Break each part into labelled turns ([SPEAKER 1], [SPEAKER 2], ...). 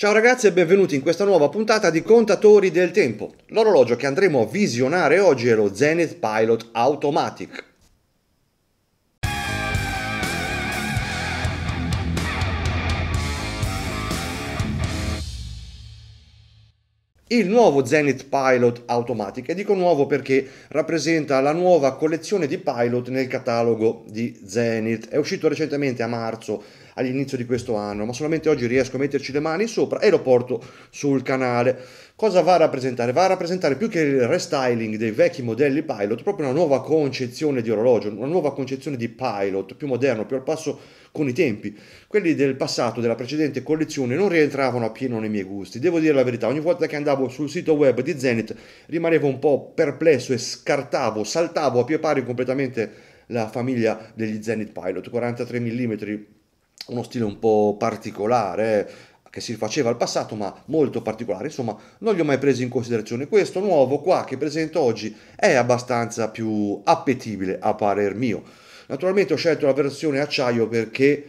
[SPEAKER 1] Ciao ragazzi e benvenuti in questa nuova puntata di Contatori del Tempo. L'orologio che andremo a visionare oggi è lo Zenith Pilot Automatic, il nuovo Zenith Pilot Automatic e dico nuovo perché rappresenta la nuova collezione di Pilot nel catalogo di Zenith. È uscito recentemente a marzo all'inizio di questo anno, ma solamente oggi riesco a metterci le mani sopra e lo porto sul canale. Cosa va a rappresentare? Va a rappresentare più che il restyling dei vecchi modelli Pilot, proprio una nuova concezione di orologio, una nuova concezione di Pilot, più moderno, più al passo con i tempi. Quelli del passato, della precedente collezione, non rientravano appieno nei miei gusti. Devo dire la verità, ogni volta che andavo sul sito web di Zenith rimanevo un po' perplesso e scartavo, saltavo a pie pari completamente la famiglia degli Zenith Pilot. 43 mm, uno stile un po' particolare, eh, che si faceva al passato ma molto particolare, insomma non li ho mai presi in considerazione. Questo nuovo qua che presento oggi è abbastanza più appetibile a parer mio. Naturalmente ho scelto la versione acciaio perché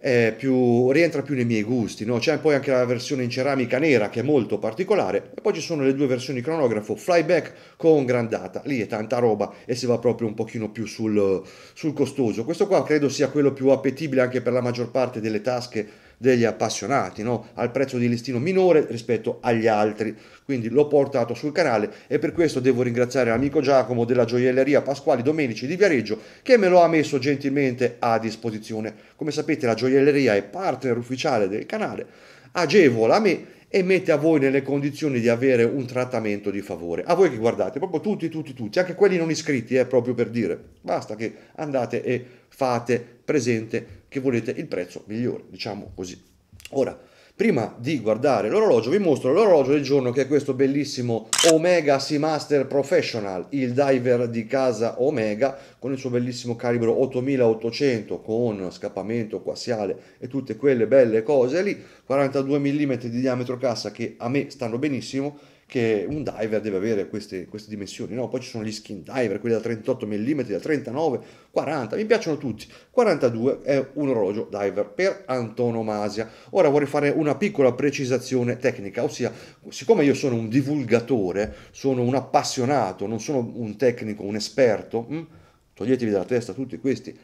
[SPEAKER 1] eh, più, rientra più nei miei gusti, no? c'è poi anche la versione in ceramica nera che è molto particolare e poi ci sono le due versioni cronografo, flyback con grandata, lì è tanta roba e si va proprio un pochino più sul, sul costoso, questo qua credo sia quello più appetibile anche per la maggior parte delle tasche degli appassionati, no? al prezzo di listino minore rispetto agli altri. Quindi l'ho portato sul canale e per questo devo ringraziare l'amico Giacomo della gioielleria Pasquali Domenici di Viareggio che me lo ha messo gentilmente a disposizione. Come sapete la gioielleria è partner ufficiale del canale, agevola me e mette a voi nelle condizioni di avere un trattamento di favore. A voi che guardate, proprio tutti, tutti, tutti, anche quelli non iscritti, eh, proprio per dire. Basta che andate e fate presente che volete il prezzo migliore, diciamo così. Ora, prima di guardare l'orologio vi mostro l'orologio del giorno che è questo bellissimo Omega Seamaster Professional il diver di casa Omega con il suo bellissimo calibro 8800 con scappamento quasiale e tutte quelle belle cose lì 42 mm di diametro cassa che a me stanno benissimo che un diver deve avere queste, queste dimensioni, no? Poi ci sono gli skin diver, quelli da 38 mm, da 39, 40, mi piacciono tutti. 42 è un orologio diver per antonomasia. Ora vorrei fare una piccola precisazione tecnica, ossia siccome io sono un divulgatore, sono un appassionato, non sono un tecnico, un esperto, hm? toglietevi dalla testa tutti questi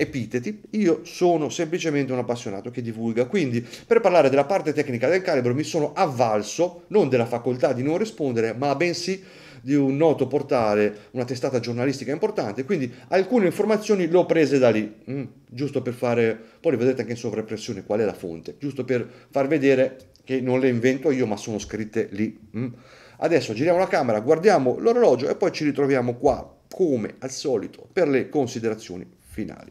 [SPEAKER 1] epiteti, io sono semplicemente un appassionato che divulga. Quindi, per parlare della parte tecnica del calibro, mi sono avvalso non della facoltà di non rispondere, ma bensì di un noto portale, una testata giornalistica importante, quindi alcune informazioni le ho prese da lì, mm, giusto per fare, poi vedete anche in sovraimpressione qual è la fonte, giusto per far vedere che non le invento io, ma sono scritte lì. Mm. Adesso giriamo la camera, guardiamo l'orologio e poi ci ritroviamo qua, come al solito, per le considerazioni finali.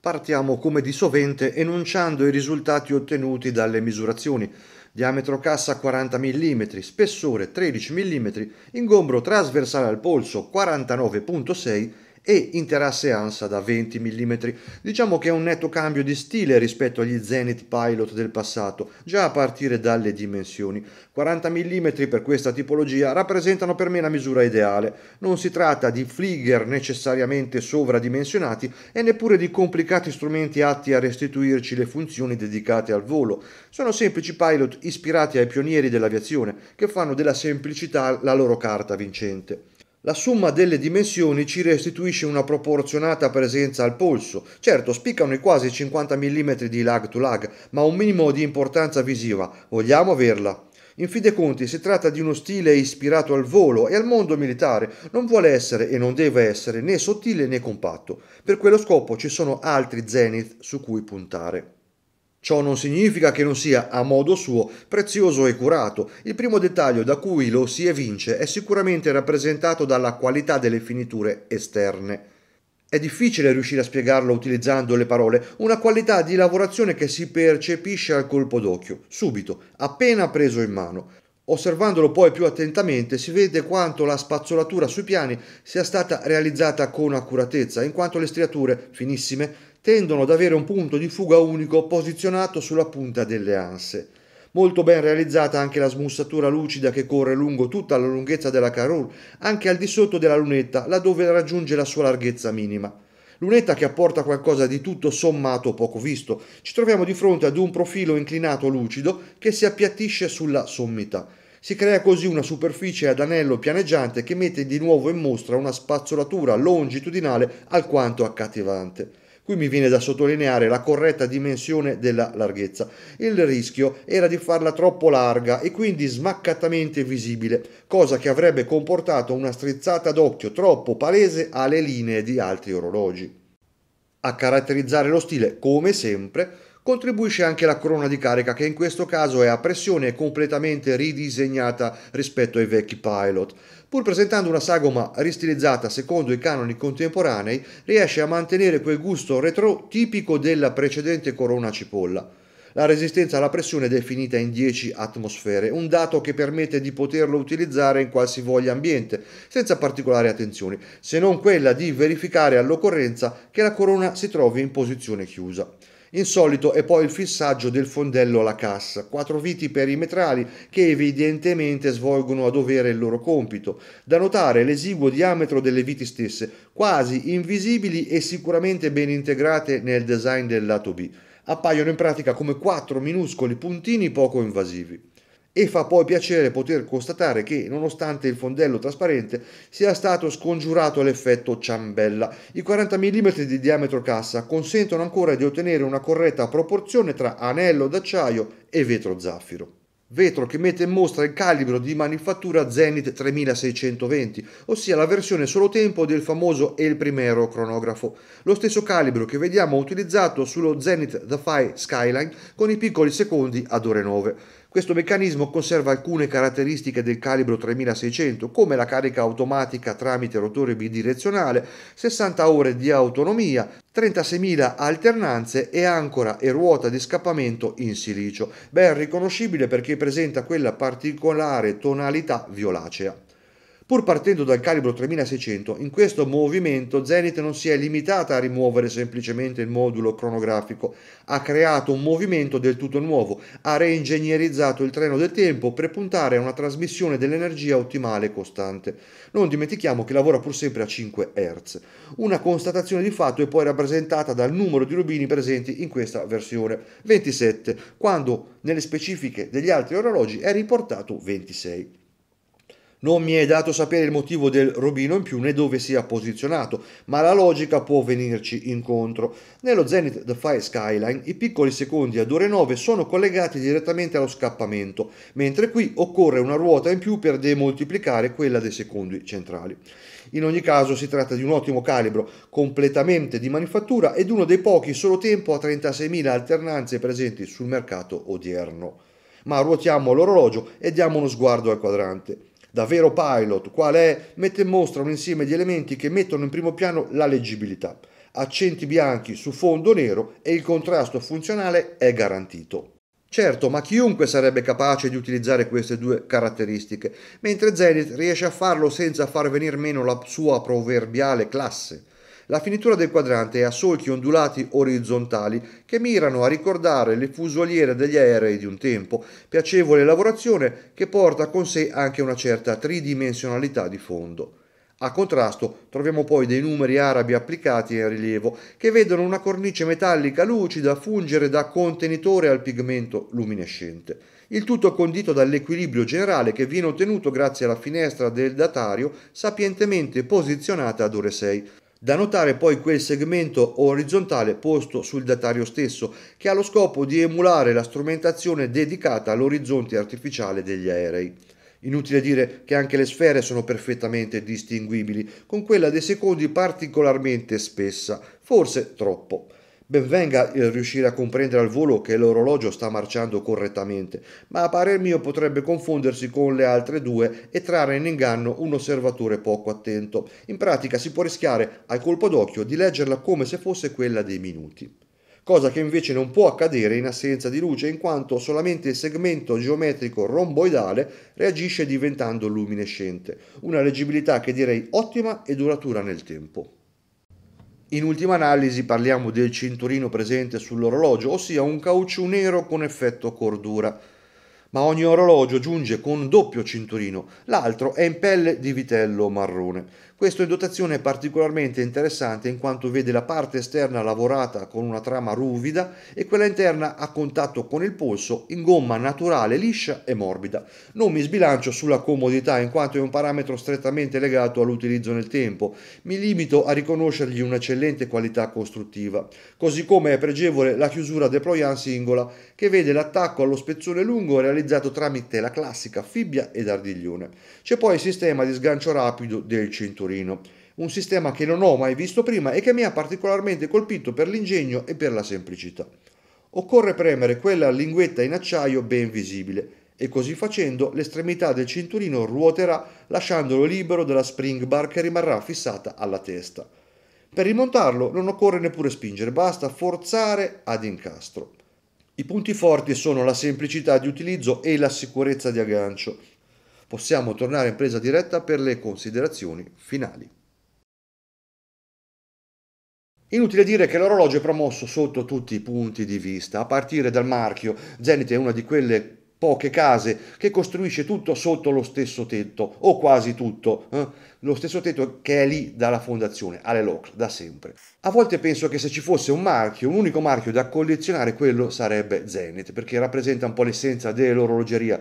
[SPEAKER 1] Partiamo come di sovente enunciando i risultati ottenuti dalle misurazioni. Diametro cassa 40 mm, spessore 13 mm, ingombro trasversale al polso 49.6 e interasse ANSA da 20 mm. Diciamo che è un netto cambio di stile rispetto agli Zenith Pilot del passato, già a partire dalle dimensioni. 40 mm per questa tipologia rappresentano per me la misura ideale. Non si tratta di flieger necessariamente sovradimensionati e neppure di complicati strumenti atti a restituirci le funzioni dedicate al volo. Sono semplici pilot ispirati ai pionieri dell'aviazione che fanno della semplicità la loro carta vincente. La somma delle dimensioni ci restituisce una proporzionata presenza al polso. Certo, spiccano i quasi 50 mm di lag to lag, ma un minimo di importanza visiva. Vogliamo averla. In fide conti si tratta di uno stile ispirato al volo e al mondo militare, non vuole essere e non deve essere né sottile né compatto. Per quello scopo ci sono altri zenith su cui puntare. Ciò non significa che non sia, a modo suo, prezioso e curato. Il primo dettaglio da cui lo si evince è sicuramente rappresentato dalla qualità delle finiture esterne. È difficile riuscire a spiegarlo utilizzando le parole, una qualità di lavorazione che si percepisce al colpo d'occhio, subito, appena preso in mano. Osservandolo poi più attentamente si vede quanto la spazzolatura sui piani sia stata realizzata con accuratezza, in quanto le striature finissime tendono ad avere un punto di fuga unico posizionato sulla punta delle anse. Molto ben realizzata anche la smussatura lucida che corre lungo tutta la lunghezza della carrure, anche al di sotto della lunetta, laddove raggiunge la sua larghezza minima. Lunetta che apporta qualcosa di tutto sommato poco visto. Ci troviamo di fronte ad un profilo inclinato lucido che si appiattisce sulla sommità si crea così una superficie ad anello pianeggiante che mette di nuovo in mostra una spazzolatura longitudinale alquanto accattivante. Qui mi viene da sottolineare la corretta dimensione della larghezza. Il rischio era di farla troppo larga e quindi smaccatamente visibile, cosa che avrebbe comportato una strizzata d'occhio troppo palese alle linee di altri orologi. A caratterizzare lo stile, come sempre, Contribuisce anche la corona di carica che in questo caso è a pressione e completamente ridisegnata rispetto ai vecchi Pilot. Pur presentando una sagoma ristilizzata secondo i canoni contemporanei, riesce a mantenere quel gusto retro tipico della precedente corona cipolla. La resistenza alla pressione è definita in 10 atmosfere, un dato che permette di poterlo utilizzare in qualsivoglia ambiente, senza particolari attenzioni, se non quella di verificare all'occorrenza che la corona si trovi in posizione chiusa. Insolito è poi il fissaggio del fondello alla cassa, quattro viti perimetrali che evidentemente svolgono a dovere il loro compito. Da notare l'esiguo diametro delle viti stesse, quasi invisibili e sicuramente ben integrate nel design del lato B. Appaiono in pratica come quattro minuscoli puntini poco invasivi e fa poi piacere poter constatare che, nonostante il fondello trasparente, sia stato scongiurato l'effetto ciambella. I 40 mm di diametro cassa consentono ancora di ottenere una corretta proporzione tra anello d'acciaio e vetro zaffiro vetro che mette in mostra il calibro di manifattura Zenith 3620, ossia la versione solo tempo del famoso El Primero cronografo, lo stesso calibro che vediamo utilizzato sullo Zenith The Defy Skyline con i piccoli secondi ad ore 9. Questo meccanismo conserva alcune caratteristiche del calibro 3600, come la carica automatica tramite rotore bidirezionale, 60 ore di autonomia, 36.000 alternanze e ancora e ruota di scappamento in silicio, ben riconoscibile perché presenta quella particolare tonalità violacea. Pur partendo dal calibro 3600, in questo movimento Zenith non si è limitata a rimuovere semplicemente il modulo cronografico, ha creato un movimento del tutto nuovo, ha reingegnerizzato il treno del tempo per puntare a una trasmissione dell'energia ottimale e costante. Non dimentichiamo che lavora pur sempre a 5 Hz. Una constatazione di fatto è poi rappresentata dal numero di rubini presenti in questa versione, 27, quando nelle specifiche degli altri orologi è riportato 26. Non mi è dato sapere il motivo del robino in più né dove sia posizionato, ma la logica può venirci incontro. Nello Zenith Defy Skyline i piccoli secondi ad ore 9 sono collegati direttamente allo scappamento, mentre qui occorre una ruota in più per demoltiplicare quella dei secondi centrali. In ogni caso si tratta di un ottimo calibro, completamente di manifattura ed uno dei pochi solo tempo a 36.000 alternanze presenti sul mercato odierno. Ma ruotiamo l'orologio e diamo uno sguardo al quadrante da vero pilot qual è, mette in mostra un insieme di elementi che mettono in primo piano la leggibilità. Accenti bianchi su fondo nero e il contrasto funzionale è garantito. Certo, ma chiunque sarebbe capace di utilizzare queste due caratteristiche, mentre Zenith riesce a farlo senza far venir meno la sua proverbiale classe. La finitura del quadrante è a solchi ondulati orizzontali che mirano a ricordare le fusoliere degli aerei di un tempo, piacevole lavorazione che porta con sé anche una certa tridimensionalità di fondo. A contrasto troviamo poi dei numeri arabi applicati in rilievo che vedono una cornice metallica lucida fungere da contenitore al pigmento luminescente. Il tutto condito dall'equilibrio generale che viene ottenuto grazie alla finestra del datario sapientemente posizionata ad ore 6 da notare poi quel segmento orizzontale posto sul datario stesso, che ha lo scopo di emulare la strumentazione dedicata all'orizzonte artificiale degli aerei. Inutile dire che anche le sfere sono perfettamente distinguibili, con quella dei secondi particolarmente spessa, forse troppo. Ben venga il riuscire a comprendere al volo che l'orologio sta marciando correttamente, ma a parer mio potrebbe confondersi con le altre due e trarre in inganno un osservatore poco attento. In pratica si può rischiare al colpo d'occhio di leggerla come se fosse quella dei minuti cosa che invece non può accadere in assenza di luce in quanto solamente il segmento geometrico romboidale reagisce diventando luminescente, una leggibilità che direi ottima e duratura nel tempo. In ultima analisi parliamo del cinturino presente sull'orologio, ossia un caucciù nero con effetto cordura. Ma ogni orologio giunge con doppio cinturino, l'altro è in pelle di vitello marrone. Questo in dotazione è particolarmente interessante in quanto vede la parte esterna lavorata con una trama ruvida e quella interna a contatto con il polso in gomma naturale liscia e morbida. Non mi sbilancio sulla comodità in quanto è un parametro strettamente legato all'utilizzo nel tempo, mi limito a riconoscergli un'eccellente qualità costruttiva, così come è pregevole la chiusura deployant singola che vede l'attacco allo spezzone lungo realizzato tramite la classica fibbia ed ardiglione. C'è poi il sistema di sgancio rapido del cinturino Torino, un sistema che non ho mai visto prima e che mi ha particolarmente colpito per l'ingegno e per la semplicità. Occorre premere quella linguetta in acciaio ben visibile e così facendo l'estremità del cinturino ruoterà lasciandolo libero dalla spring bar che rimarrà fissata alla testa. Per rimontarlo non occorre neppure spingere, basta forzare ad incastro. I punti forti sono la semplicità di utilizzo e la sicurezza di aggancio possiamo tornare in presa diretta per le considerazioni finali. Inutile dire che l'orologio è promosso sotto tutti i punti di vista, a partire dal marchio. Zenith è una di quelle poche case che costruisce tutto sotto lo stesso tetto, o quasi tutto, eh? lo stesso tetto che è lì dalla fondazione, alle Locke, da sempre. A volte penso che se ci fosse un marchio, un unico marchio da collezionare, quello sarebbe Zenith, perché rappresenta un po' l'essenza dell'orologeria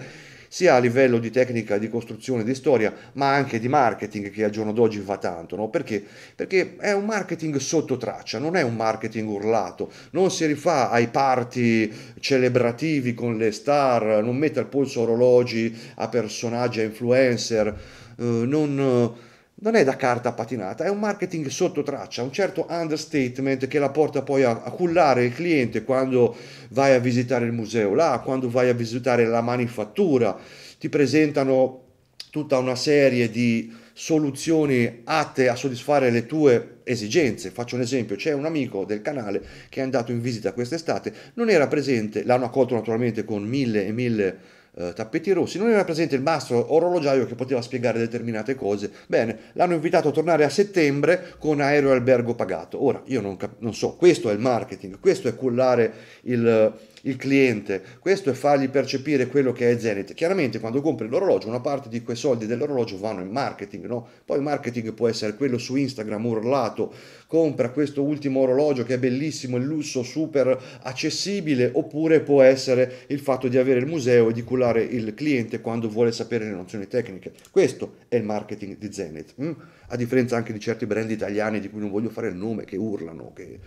[SPEAKER 1] sia a livello di tecnica di costruzione di storia, ma anche di marketing che al giorno d'oggi va tanto, no? Perché? Perché è un marketing sotto traccia, non è un marketing urlato, non si rifà ai party celebrativi con le star, non mette al polso orologi a personaggi, a influencer, eh, non non è da carta patinata, è un marketing sotto traccia, un certo understatement che la porta poi a, a cullare il cliente quando vai a visitare il museo là, quando vai a visitare la manifattura, ti presentano tutta una serie di soluzioni atte a soddisfare le tue esigenze. Faccio un esempio, c'è un amico del canale che è andato in visita quest'estate, non era presente, l'hanno accolto naturalmente con mille e mille eh, tappeti rossi, non era presente il mastro orologiaio che poteva spiegare determinate cose. Bene, l'hanno invitato a tornare a settembre con aereo albergo pagato. Ora, io non, cap- non so, questo è il marketing, questo è cullare il il cliente, questo è fargli percepire quello che è Zenith. Chiaramente quando compri l'orologio una parte di quei soldi dell'orologio vanno in marketing, no? Poi il marketing può essere quello su Instagram urlato, compra questo ultimo orologio che è bellissimo, il lusso super accessibile, oppure può essere il fatto di avere il museo e di cullare il cliente quando vuole sapere le nozioni tecniche. Questo è il marketing di Zenith, mm? a differenza anche di certi brand italiani di cui non voglio fare il nome, che urlano, che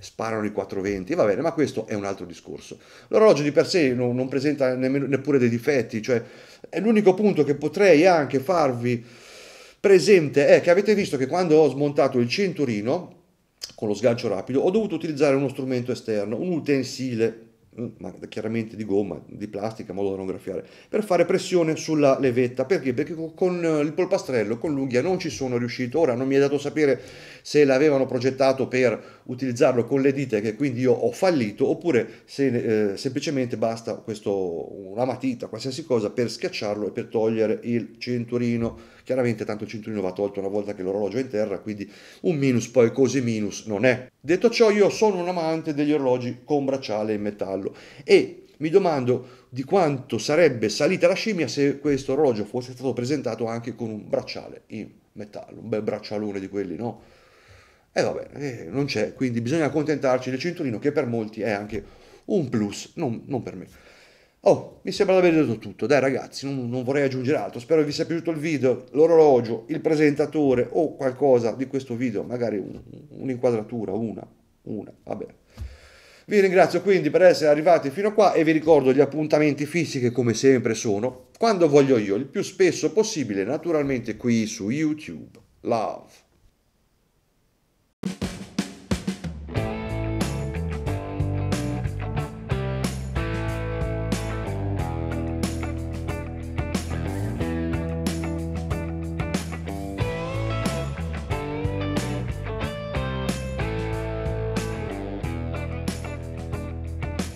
[SPEAKER 1] sparano i 420, va bene, ma questo è un altro discorso l'orologio. di per sé non, non presenta nemmeno, neppure dei difetti, cioè è l'unico punto che potrei anche farvi presente è che avete visto che quando ho smontato il cinturino con lo sgancio rapido ho dovuto utilizzare uno strumento esterno, un utensile mm, ma chiaramente di gomma, di plastica, in modo da non graffiare, per fare pressione sulla levetta. Perché? Perché con eh, il polpastrello, con l'unghia, non ci sono riuscito. Ora non mi è dato sapere se l'avevano progettato per utilizzarlo con le dita che quindi io ho fallito oppure se, eh, semplicemente basta questo, una matita, qualsiasi cosa per schiacciarlo e per togliere il cinturino. Chiaramente tanto il cinturino va tolto una volta che l'orologio è in terra, quindi un minus poi così minus non è. Detto ciò io sono un amante degli orologi con bracciale in metallo e mi domando di quanto sarebbe salita la scimmia se questo orologio fosse stato presentato anche con un bracciale in metallo, un bel braccialone di quelli, no? E eh, vabbè, eh, non c'è, quindi bisogna accontentarci del cinturino che per molti è anche un plus, non, non per me. Oh, mi sembra di aver detto tutto, dai ragazzi, non, non, vorrei aggiungere altro, spero vi sia piaciuto il video, l'orologio, il presentatore o qualcosa di questo video, magari un, un'inquadratura, una, una, vabbè. Vi ringrazio quindi per essere arrivati fino a qua e vi ricordo gli appuntamenti fissi che come sempre sono quando voglio io, il più spesso possibile, naturalmente qui su YouTube. Love. you